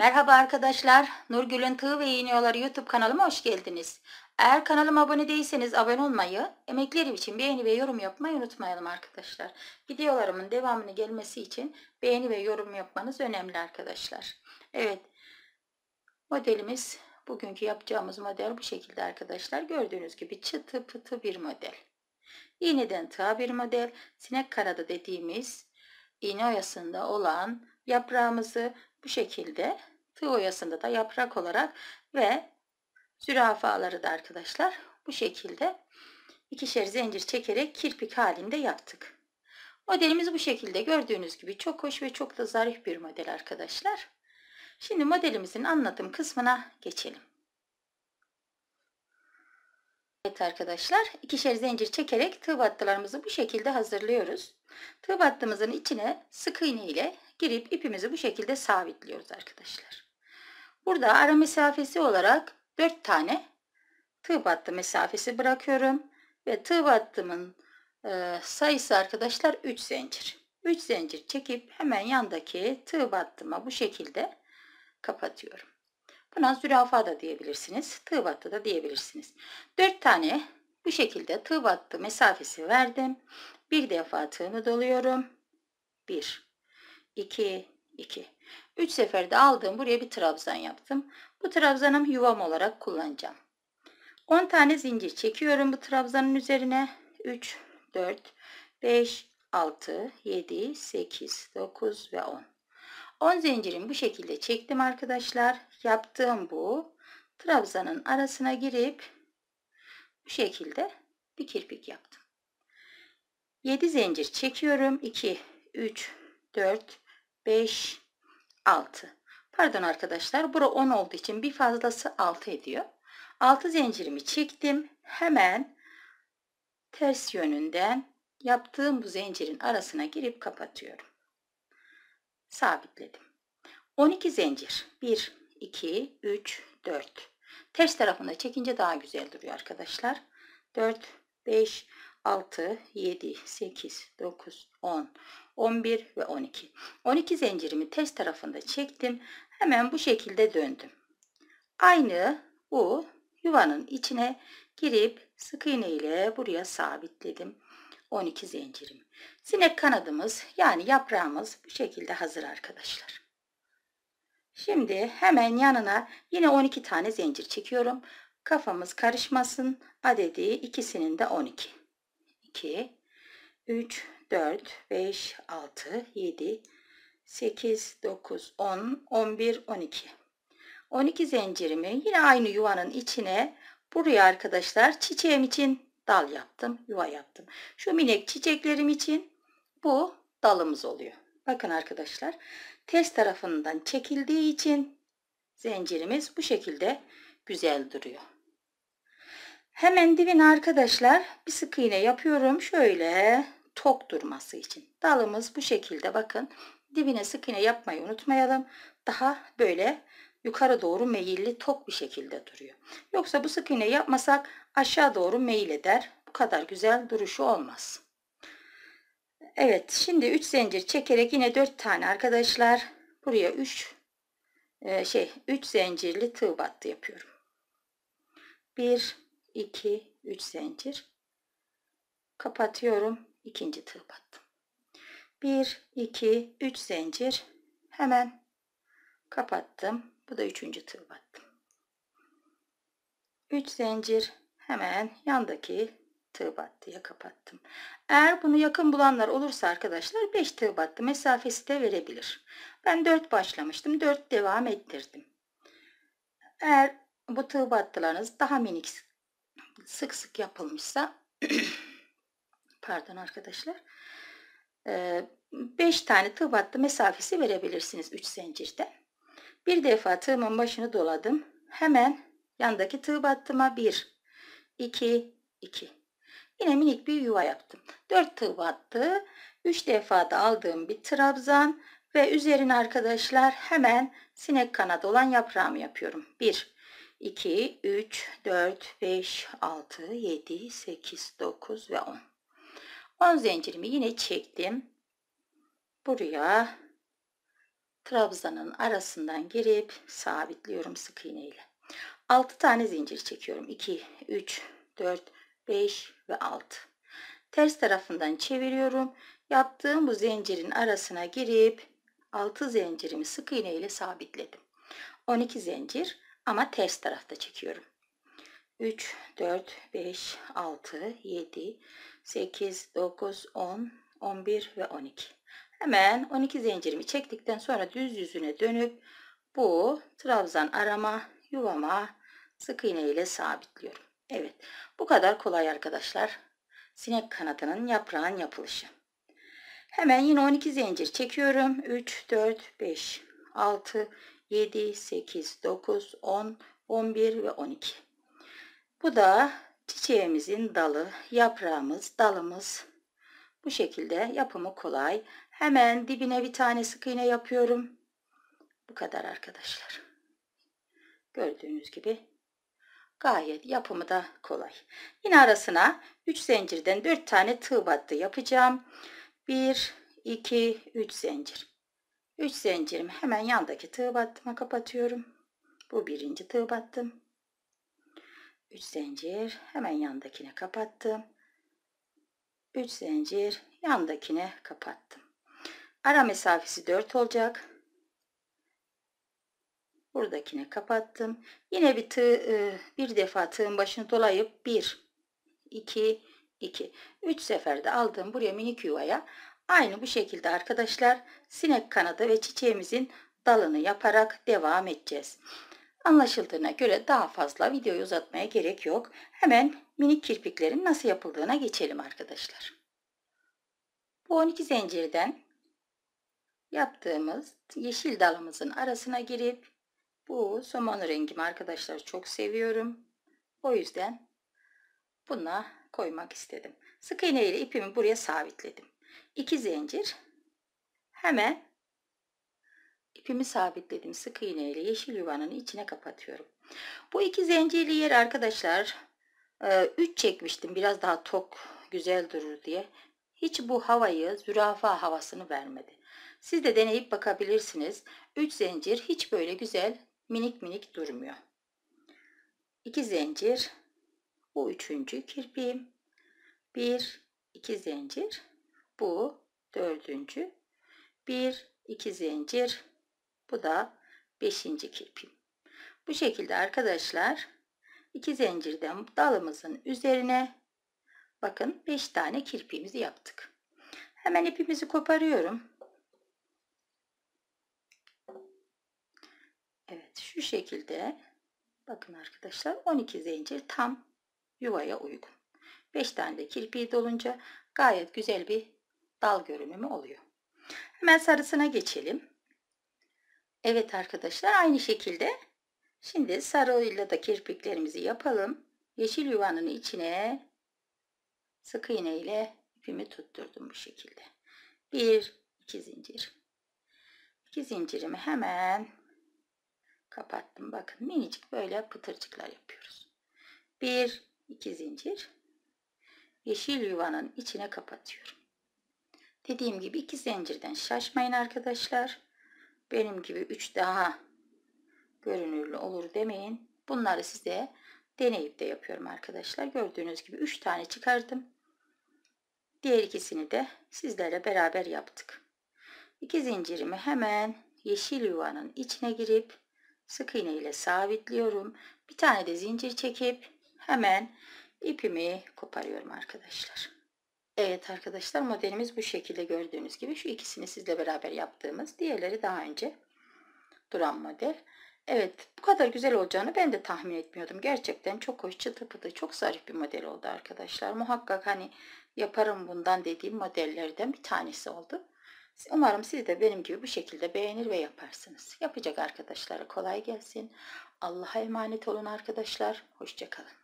Merhaba arkadaşlar, Nurgül'ün Tığ ve İğniyorları YouTube kanalıma hoş geldiniz. Eğer kanalıma abone değilseniz abone olmayı, emeklerim için beğeni ve yorum yapmayı unutmayalım arkadaşlar. Videolarımın devamını gelmesi için beğeni ve yorum yapmanız önemli arkadaşlar. Evet, modelimiz, bugünkü yapacağımız model bu şekilde arkadaşlar. Gördüğünüz gibi çıtı pıtı bir model. İğneden tığa bir model, sinek karada dediğimiz iğne oyasında olan yaprağımızı bu şekilde Tığ oyasında da yaprak olarak ve zürafaları da arkadaşlar bu şekilde ikişer zincir çekerek kirpik halinde yaptık. Modelimiz bu şekilde gördüğünüz gibi çok hoş ve çok da zarif bir model arkadaşlar. Şimdi modelimizin anlatım kısmına geçelim. Evet arkadaşlar ikişer zincir çekerek tığ battılarımızı bu şekilde hazırlıyoruz. Tığ battımızın içine sık iğne ile girip ipimizi bu şekilde sabitliyoruz arkadaşlar. Burada ara mesafesi olarak 4 tane tığ battı mesafesi bırakıyorum. Ve tığ battımın e, sayısı arkadaşlar 3 zincir. 3 zincir çekip hemen yandaki tığ battıma bu şekilde kapatıyorum. Buna zürafa da diyebilirsiniz. Tığ battı da diyebilirsiniz. 4 tane bu şekilde tığ battı mesafesi verdim. Bir defa tığımı doluyorum. 1, 2, 2. 3 seferde aldığım buraya bir trabzan yaptım. Bu trabzanım yuvam olarak kullanacağım. 10 tane zincir çekiyorum bu trabzanın üzerine. 3, 4, 5, 6, 7, 8, 9 ve 10. 10 zincirin bu şekilde çektim arkadaşlar. Yaptığım bu trabzanın arasına girip bu şekilde bir kirpik yaptım. 7 zincir çekiyorum. 2, 3, 4, 5, 6. Pardon arkadaşlar bura 10 olduğu için bir fazlası 6 ediyor. 6 zincirimi çektim. Hemen ters yönünden yaptığım bu zincirin arasına girip kapatıyorum. Sabitledim. 12 zincir. 1, 2, 3, 4. Ters tarafında çekince daha güzel duruyor arkadaşlar. 4, 5, 6. 6, 7, 8, 9, 10, 11 ve 12. 12 zincirimi ters tarafında çektim. Hemen bu şekilde döndüm. Aynı bu yuvanın içine girip sık iğne ile buraya sabitledim. 12 zincirim. Sinek kanadımız yani yaprağımız bu şekilde hazır arkadaşlar. Şimdi hemen yanına yine 12 tane zincir çekiyorum. Kafamız karışmasın. Adedi ikisinin de 12. 2, 3, 4, 5, 6, 7, 8, 9, 10, 11, 12. 12 zincirimi yine aynı yuvanın içine buraya arkadaşlar çiçeğim için dal yaptım, yuva yaptım. Şu minik çiçeklerim için bu dalımız oluyor. Bakın arkadaşlar ters tarafından çekildiği için zincirimiz bu şekilde güzel duruyor. Hemen dibine arkadaşlar bir sık iğne yapıyorum. Şöyle tok durması için. Dalımız bu şekilde bakın. Dibine sık iğne yapmayı unutmayalım. Daha böyle yukarı doğru meyilli tok bir şekilde duruyor. Yoksa bu sık iğne yapmasak aşağı doğru meyil eder. Bu kadar güzel duruşu olmaz. Evet şimdi 3 zincir çekerek yine 4 tane arkadaşlar buraya 3 e, şey 3 zincirli tığ battı yapıyorum. 1 2 3 zincir kapatıyorum ikinci tığ battım 1 2 3 zincir hemen kapattım bu da üçüncü tığ battım 3 zincir hemen yandaki tığ battıya kapattım eğer bunu yakın bulanlar olursa arkadaşlar 5 tığ battı mesafesi de verebilir ben 4 başlamıştım 4 devam ettirdim eğer bu tığ battılarınız daha minik sık sık yapılmışsa pardon arkadaşlar 5 e, tane tığ battı mesafesi verebilirsiniz 3 zincirde. Bir defa tığımın başını doladım. Hemen yandaki tığ battıma 1, 2, 2. Yine minik bir yuva yaptım. 4 tığ battı. 3 defa da aldığım bir trabzan ve üzerine arkadaşlar hemen sinek kanadı olan yaprağımı yapıyorum. 1, 2, 3, 4, 5, 6, 7, 8, 9 ve 10. 10 zincirimi yine çektim. Buraya trabzanın arasından girip sabitliyorum sık iğne ile. 6 tane zincir çekiyorum. 2, 3, 4, 5 ve 6. Ters tarafından çeviriyorum. Yaptığım bu zincirin arasına girip 6 zincirimi sık iğne ile sabitledim. 12 zincir ama ters tarafta çekiyorum. 3, 4, 5, 6, 7, 8, 9, 10, 11 ve 12. Hemen 12 zincirimi çektikten sonra düz yüzüne dönüp bu trabzan arama yuvama sık iğne ile sabitliyorum. Evet bu kadar kolay arkadaşlar. Sinek kanadının yaprağın yapılışı. Hemen yine 12 zincir çekiyorum. 3, 4, 5, 6, 7, 8, 9, 10, 11 ve 12. Bu da çiçeğimizin dalı, yaprağımız, dalımız. Bu şekilde yapımı kolay. Hemen dibine bir tane sık iğne yapıyorum. Bu kadar arkadaşlar. Gördüğünüz gibi gayet yapımı da kolay. Yine arasına 3 zincirden 4 tane tığ battı yapacağım. 1, 2, 3 zincir. 3 zincirimi hemen yandaki tığ battıma kapatıyorum. Bu birinci tığ battım. 3 zincir hemen yandakine kapattım. 3 zincir yandakine kapattım. Ara mesafesi 4 olacak. Buradakine kapattım. Yine bir tığ e, bir defa tığın başını dolayıp 1 2 2 3 seferde aldım buraya minik yuvaya Aynı bu şekilde arkadaşlar sinek kanadı ve çiçeğimizin dalını yaparak devam edeceğiz. Anlaşıldığına göre daha fazla videoyu uzatmaya gerek yok. Hemen minik kirpiklerin nasıl yapıldığına geçelim arkadaşlar. Bu 12 zincirden yaptığımız yeşil dalımızın arasına girip bu somon rengimi arkadaşlar çok seviyorum. O yüzden buna koymak istedim. Sık iğne ile ipimi buraya sabitledim. 2 zincir hemen ipimi sabitledim sık iğne ile yeşil yuvanın içine kapatıyorum bu iki zincirli yer arkadaşlar 3 e, çekmiştim biraz daha tok güzel durur diye hiç bu havayı zürafa havasını vermedi siz de deneyip bakabilirsiniz 3 zincir hiç böyle güzel minik minik durmuyor 2 zincir bu üçüncü kirpiğim 1 2 zincir bu dördüncü. Bir, iki zincir. Bu da beşinci kirpim. Bu şekilde arkadaşlar iki zincirden dalımızın üzerine bakın beş tane kirpiğimizi yaptık. Hemen ipimizi koparıyorum. Evet şu şekilde bakın arkadaşlar 12 zincir tam yuvaya uygun. 5 tane de kirpiği dolunca gayet güzel bir dal görünümü oluyor. Hemen sarısına geçelim. Evet arkadaşlar aynı şekilde şimdi sarıyla da kirpiklerimizi yapalım. Yeşil yuvanın içine sık iğne ile ipimi tutturdum bu şekilde. Bir, iki zincir. İki zincirimi hemen kapattım. Bakın minicik böyle pıtırcıklar yapıyoruz. Bir, iki zincir. Yeşil yuvanın içine kapatıyorum. Dediğim gibi iki zincirden şaşmayın arkadaşlar. Benim gibi üç daha görünürlü olur demeyin. Bunları size deneyip de yapıyorum arkadaşlar. Gördüğünüz gibi üç tane çıkardım. Diğer ikisini de sizlere beraber yaptık. İki zincirimi hemen yeşil yuvanın içine girip sık iğne ile sabitliyorum. Bir tane de zincir çekip hemen ipimi koparıyorum arkadaşlar. Evet arkadaşlar modelimiz bu şekilde gördüğünüz gibi şu ikisini sizle beraber yaptığımız diğerleri daha önce duran model. Evet bu kadar güzel olacağını ben de tahmin etmiyordum. Gerçekten çok hoş çıtı pıtı çok zarif bir model oldu arkadaşlar. Muhakkak hani yaparım bundan dediğim modellerden bir tanesi oldu. Umarım siz de benim gibi bu şekilde beğenir ve yaparsınız. Yapacak arkadaşlara kolay gelsin. Allah'a emanet olun arkadaşlar. Hoşçakalın.